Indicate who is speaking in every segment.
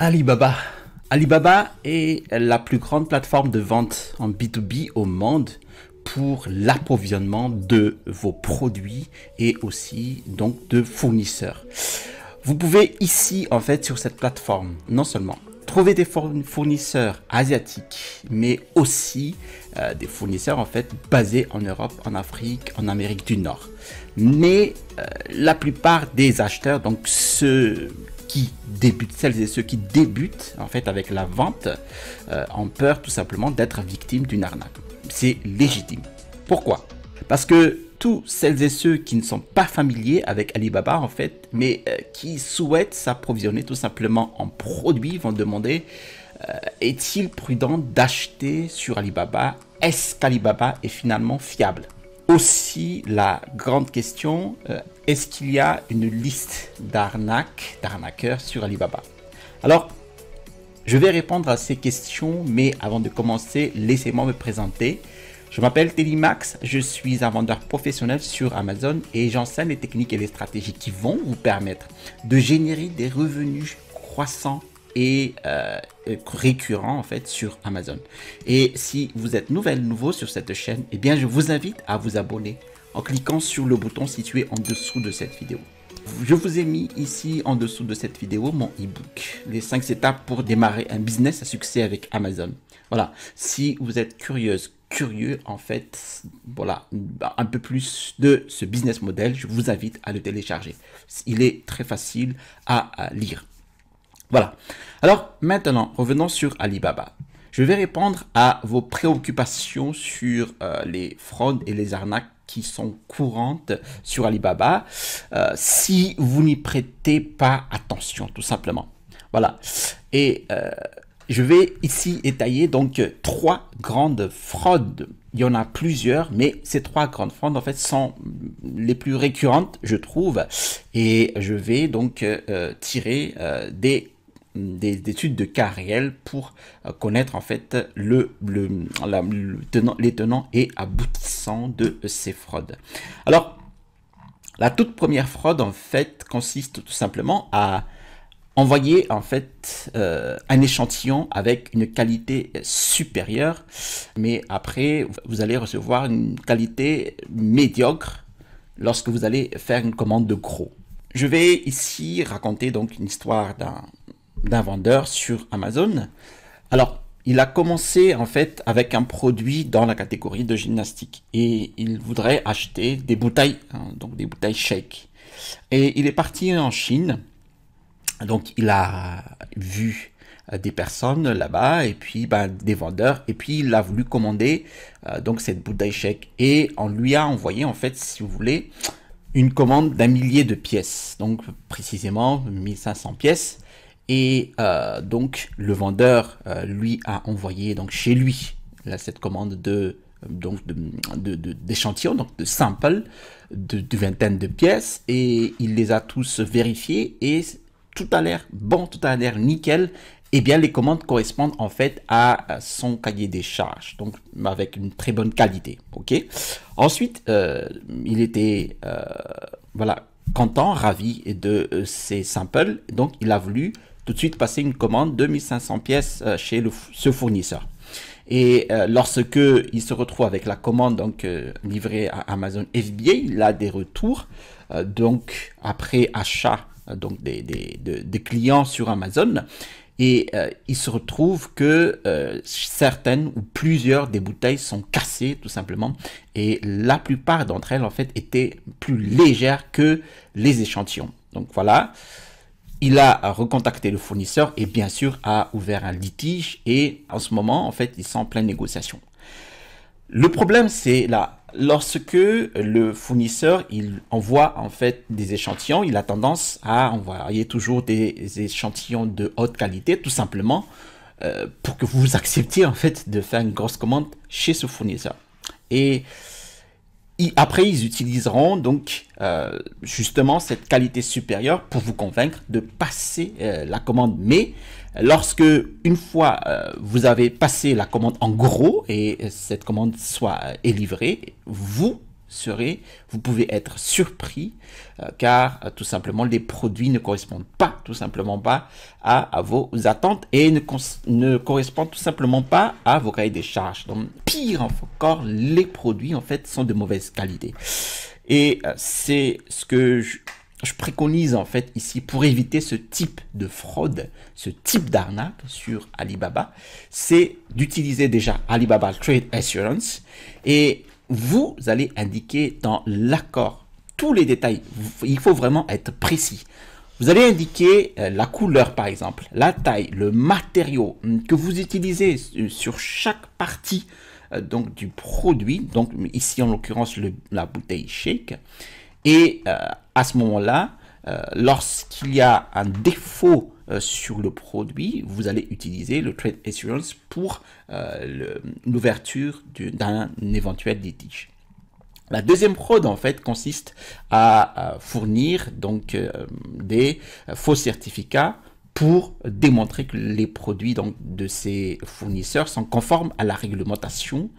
Speaker 1: Alibaba. Alibaba est la plus grande plateforme de vente en B2B au monde pour l'approvisionnement de vos produits et aussi donc de fournisseurs. Vous pouvez ici en fait sur cette plateforme non seulement trouver des fournisseurs asiatiques mais aussi euh, des fournisseurs en fait basés en Europe, en Afrique, en Amérique du Nord. Mais euh, la plupart des acheteurs donc se qui débutent, celles et ceux qui débutent en fait avec la vente, en euh, ont peur tout simplement d'être victime d'une arnaque. C'est légitime. Pourquoi Parce que tous celles et ceux qui ne sont pas familiers avec Alibaba en fait, mais euh, qui souhaitent s'approvisionner tout simplement en produits, vont demander euh, est-il prudent d'acheter sur Alibaba Est-ce qu'Alibaba est finalement fiable aussi la grande question, euh, est-ce qu'il y a une liste d'arnaques, d'arnaqueurs sur Alibaba Alors, je vais répondre à ces questions, mais avant de commencer, laissez-moi me présenter. Je m'appelle Teddy Max, je suis un vendeur professionnel sur Amazon et j'enseigne les techniques et les stratégies qui vont vous permettre de générer des revenus croissants euh, et récurrent en fait sur Amazon. Et si vous êtes nouvelle, nouveau sur cette chaîne, eh bien je vous invite à vous abonner en cliquant sur le bouton situé en dessous de cette vidéo. Je vous ai mis ici en dessous de cette vidéo mon ebook, les 5 étapes pour démarrer un business à succès avec Amazon. Voilà, si vous êtes curieuse, curieux en fait, voilà, un peu plus de ce business model, je vous invite à le télécharger. Il est très facile à lire. Voilà. Alors maintenant, revenons sur Alibaba. Je vais répondre à vos préoccupations sur euh, les fraudes et les arnaques qui sont courantes sur Alibaba euh, si vous n'y prêtez pas attention, tout simplement. Voilà. Et euh, je vais ici étayer donc trois grandes fraudes. Il y en a plusieurs, mais ces trois grandes fraudes en fait sont les plus récurrentes, je trouve. Et je vais donc tirer des des, études de cas réels pour euh, connaître en fait le, le, tenant, les tenants et aboutissants de ces fraudes. Alors, la toute première fraude en fait consiste tout simplement à envoyer en fait euh, un échantillon avec une qualité supérieure, mais après vous allez recevoir une qualité médiocre lorsque vous allez faire une commande de gros. Je vais ici raconter donc une histoire d'un d'un vendeur sur Amazon. Alors, il a commencé en fait avec un produit dans la catégorie de gymnastique et il voudrait acheter des bouteilles, hein, donc des bouteilles shake. Et il est parti en Chine, donc il a vu euh, des personnes là-bas et puis ben, des vendeurs et puis il a voulu commander euh, donc cette bouteille shake et on lui a envoyé en fait si vous voulez une commande d'un millier de pièces donc précisément 1500 pièces et euh, donc le vendeur euh, lui a envoyé donc chez lui cette commande de donc d'échantillons, de, donc de samples de, vingtaine de pièces et il les a tous vérifiés et tout a l'air bon, tout a l'air nickel. et eh bien, les commandes correspondent en fait à son cahier des charges, donc avec une très bonne qualité. Ok. Ensuite, euh, il était voilà content, ravi de ces ses samples, donc il a voulu tout de suite passer une commande de 1500 pièces euh, chez le, ce fournisseur. Et euh, lorsque il se retrouve avec la commande donc euh, livrée à Amazon FBA, il a des retours donc après achat donc des, des, clients sur Amazon. Et il se retrouve que certaines ou plusieurs des bouteilles sont cassées tout simplement. Et la plupart d'entre elles en fait étaient plus légères que les échantillons. Donc voilà il a recontacté le fournisseur et bien sûr a ouvert un litige et en ce moment, en fait, ils sont en pleine négociation. Le problème, c'est là, lorsque le fournisseur, il envoie en fait des échantillons, il a tendance à envoyer toujours des échantillons de haute qualité, tout simplement, euh, pour que vous acceptiez en fait de faire une grosse commande chez ce fournisseur. Et après, ils utiliseront donc euh, justement cette qualité supérieure pour vous convaincre de passer euh, la commande. Mais euh, lorsque, une fois vous avez passé la commande en gros et cette commande soit est livrée, vous serez, vous pouvez être surpris euh, car euh, tout simplement les produits ne correspondent pas, tout simplement pas à, vos attentes et ne, ne, correspondent tout simplement pas à vos cahiers des charges. Donc pire encore, les produits en fait sont de mauvaise qualité. Et euh, c'est ce que je, je préconise en fait ici pour éviter ce type de fraude, ce type d'arnaque sur Alibaba, c'est d'utiliser déjà Alibaba Trade Assurance et vous allez indiquer dans l'accord tous les détails. Il faut vraiment être précis. Vous allez indiquer euh, la couleur par exemple, la taille, le matériau mm, que vous utilisez euh, sur chaque partie euh, donc du produit, donc ici en l'occurrence la bouteille shake. Et à ce moment-là, lorsqu'il y a un défaut euh, sur le produit, vous allez utiliser le trade assurance pour euh, l'ouverture d'un éventuel litige. La deuxième fraude en fait consiste à, fournir donc euh, des faux certificats pour démontrer que les produits donc, de ces fournisseurs sont conformes à la réglementation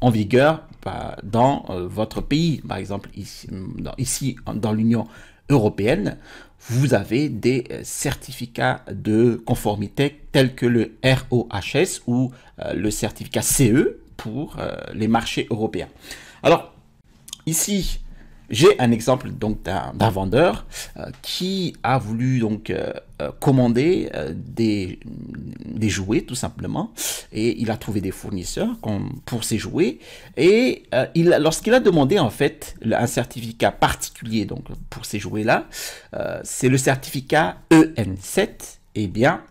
Speaker 1: en vigueur bah, dans votre pays. Par exemple, ici, dans, ici, dans l'Union européenne, vous avez des euh, certificats de conformité tels que le ROHS ou euh, le certificat CE pour euh, les marchés européens. Alors, ici, j'ai un exemple donc d'un vendeur euh, qui a voulu donc euh, euh, commander des, jouets tout simplement et il a trouvé des fournisseurs pour ses jouets et il lorsqu'il a demandé en fait un certificat particulier donc pour ces jouets là c'est le certificat EN7 et eh bien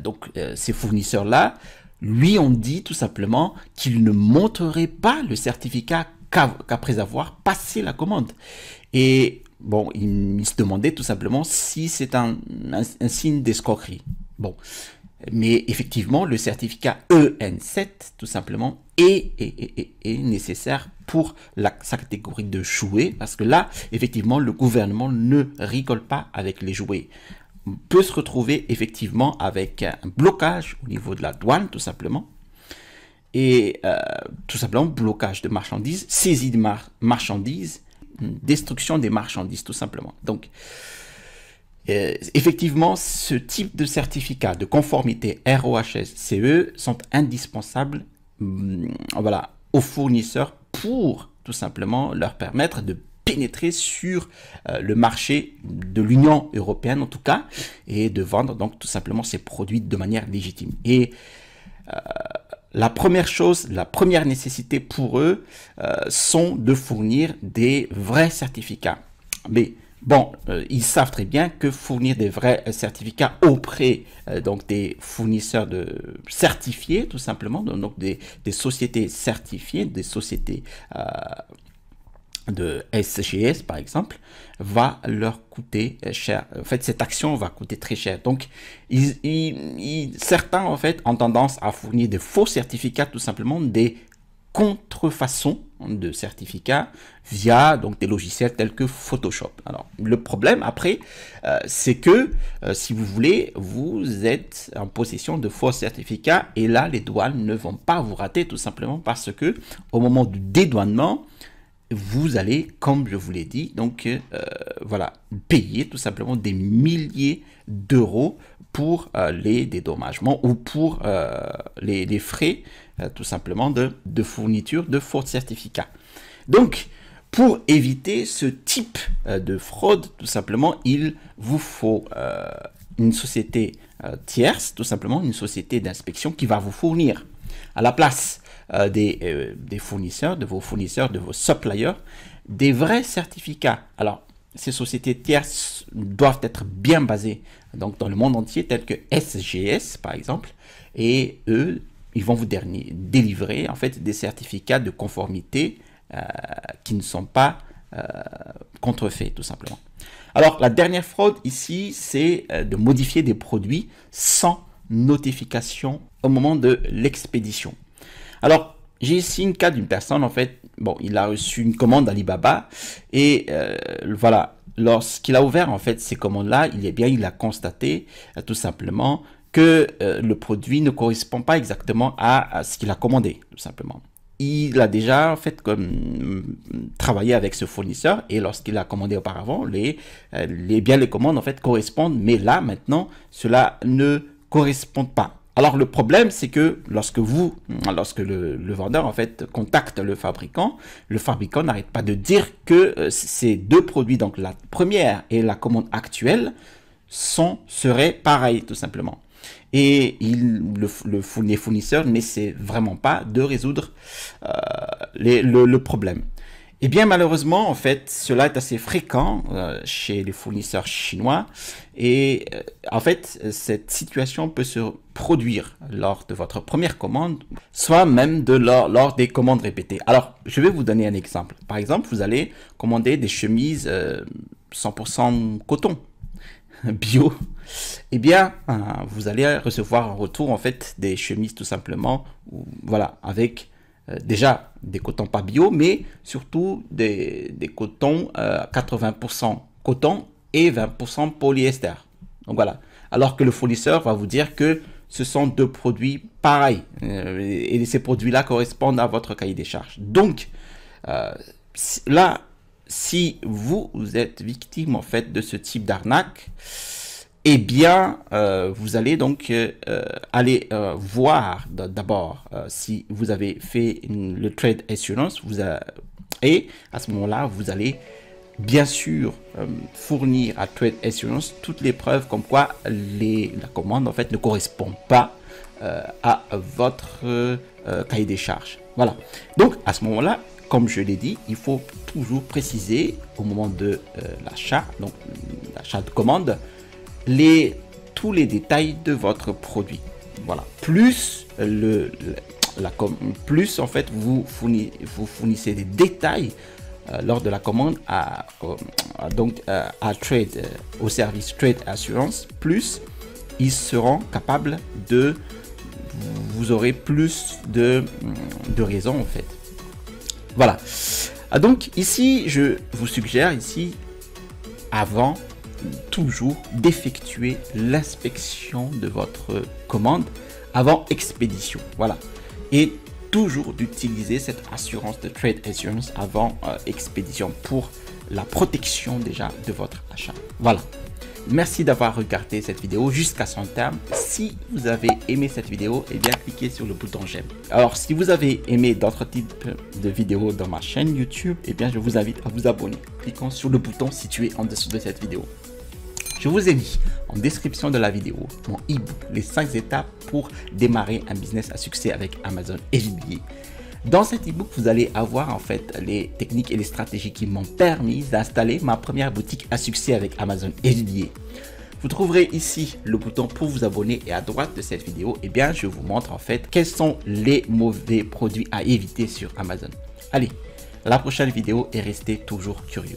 Speaker 1: donc ces fournisseurs là lui ont dit tout simplement qu'ils ne montreraient pas le certificat qu'après avoir passé la commande. Et bon, il, se demandait tout simplement si c'est un, signe d'escroquerie. Bon. Mais effectivement, le certificat EN7, tout simplement, est, nécessaire pour la, sa catégorie de jouets, parce que là, effectivement, le gouvernement ne rigole pas avec les jouets. On peut se retrouver effectivement avec un blocage au niveau de la douane, tout simplement, et euh, tout simplement blocage de marchandises, saisie de marchandises, destruction des marchandises tout simplement. Donc euh, effectivement, ce type de certificat de conformité ROHS-CE sont indispensables mm, voilà, aux fournisseurs pour tout simplement leur permettre de pénétrer sur euh, le marché de l'Union européenne en tout cas et de vendre donc tout simplement ces produits de manière légitime. Et la première chose, la première nécessité pour eux euh, sont de fournir des vrais certificats. Mais Bon, euh, ils savent très bien que fournir des vrais euh, certificats auprès donc des fournisseurs de certifiés, tout simplement, donc des, sociétés certifiées, des sociétés de SGS par exemple va leur coûter cher. En fait, cette action va coûter très cher. Donc, ils, certains en fait ont tendance à fournir des faux certificats, tout simplement des contrefaçons de certificats via donc des logiciels tels que Photoshop. Alors le problème après, euh, c'est que euh, si vous voulez, vous êtes en possession de faux certificats et là les douanes ne vont pas vous rater tout simplement parce que au moment du dédouanement, vous allez, comme je vous l'ai dit, donc euh, voilà, payer tout simplement des milliers d'euros pour euh, les dédommagements ou pour euh, les, frais tout simplement de, de fourniture de faux certificats. Donc, pour éviter ce type de fraude, tout simplement, il vous faut une société tierce, tout simplement une société d'inspection qui va vous fournir à la place euh, euh, des, fournisseurs, de vos fournisseurs, de vos suppliers, des vrais certificats. Alors, ces sociétés tierces doivent être bien basées donc dans le monde entier, telles que SGS par exemple, et eux, ils vont vous délivrer en fait des certificats de conformité euh, qui ne sont pas contrefaits tout simplement. Alors, la dernière fraude ici, c'est de modifier des produits sans notification au moment de l'expédition. Alors, j'ai ici une cas d'une personne, en fait, bon, il a reçu une commande alibaba et euh, voilà, lorsqu'il a ouvert en fait ces commandes-là, il est bien, il a constaté euh, tout simplement que euh, le produit ne correspond pas exactement à, ce qu'il a commandé, tout simplement. Il a déjà en fait comme, travaillé avec ce fournisseur et lorsqu'il a commandé auparavant, les, les biens, les commandes en fait correspondent, mais là maintenant, cela ne correspondent pas. Alors le problème, c'est que lorsque vous, lorsque le, vendeur en fait contacte le fabricant, le fabricant n'arrête pas de dire que euh, ces deux produits, donc la première et la commande actuelle, sont seraient pareils tout simplement. Et il, le, le les fournisseurs n'essaient vraiment pas de résoudre euh, le problème. Eh bien, malheureusement, en fait, cela est assez fréquent euh, chez les fournisseurs chinois. Et euh, en fait, cette situation peut se produire lors de votre première commande, soit même de lors, des commandes répétées. Alors, je vais vous donner un exemple. Par exemple, vous allez commander des chemises 100% euh, coton bio, eh bien, vous allez recevoir en retour en fait des chemises tout simplement, voilà, avec euh, déjà des cotons pas bio, mais surtout des, cotons 80% euh, coton et 20% polyester. Donc voilà. Alors que le fournisseur va vous dire que ce sont deux produits pareils. Euh, et ces produits-là correspondent à votre cahier des charges. Donc là, si vous, vous êtes victime en fait de ce type d'arnaque, eh bien, euh, vous allez donc euh, euh, aller voir d'abord si vous avez fait le trade assurance. et à ce moment-là, vous allez bien sûr fournir à trade assurance toutes les preuves comme quoi les, la commande en fait ne correspond pas à votre cahier des charges. Voilà. Donc à ce moment-là, comme je l'ai dit, il faut toujours préciser au moment de l'achat, donc l'achat de commande, les, tous les détails de votre produit. Voilà. Plus le, la, plus en fait vous fournissez, vous fournissez des détails euh, lors de la commande à, euh, donc euh, à trade au service trade assurance plus ils seront capables de vous aurez plus de, de raisons en fait voilà ah, donc ici je vous suggère ici avant toujours d'effectuer l'inspection de votre commande avant expédition. Voilà. Et toujours d'utiliser cette assurance de trade assurance avant euh, expédition pour la protection déjà de votre achat. Voilà. Merci d'avoir regardé cette vidéo jusqu'à son terme. Si vous avez aimé cette vidéo, et eh bien cliquez sur le bouton j'aime. Alors si vous avez aimé d'autres types de vidéos dans ma chaîne YouTube, et eh bien je vous invite à vous abonner. cliquant sur le bouton situé en dessous de cette vidéo. Je vous ai mis en description de la vidéo mon e-book Les 5 étapes pour démarrer un business à succès avec Amazon FBA. Dans cet ebook, vous allez avoir en fait les techniques et les stratégies qui m'ont permis d'installer ma première boutique à succès avec Amazon FBA. Vous trouverez ici le bouton pour vous abonner et à droite de cette vidéo, eh bien, je vous montre en fait quels sont les mauvais produits à éviter sur Amazon. Allez, la prochaine vidéo est restée toujours curieux.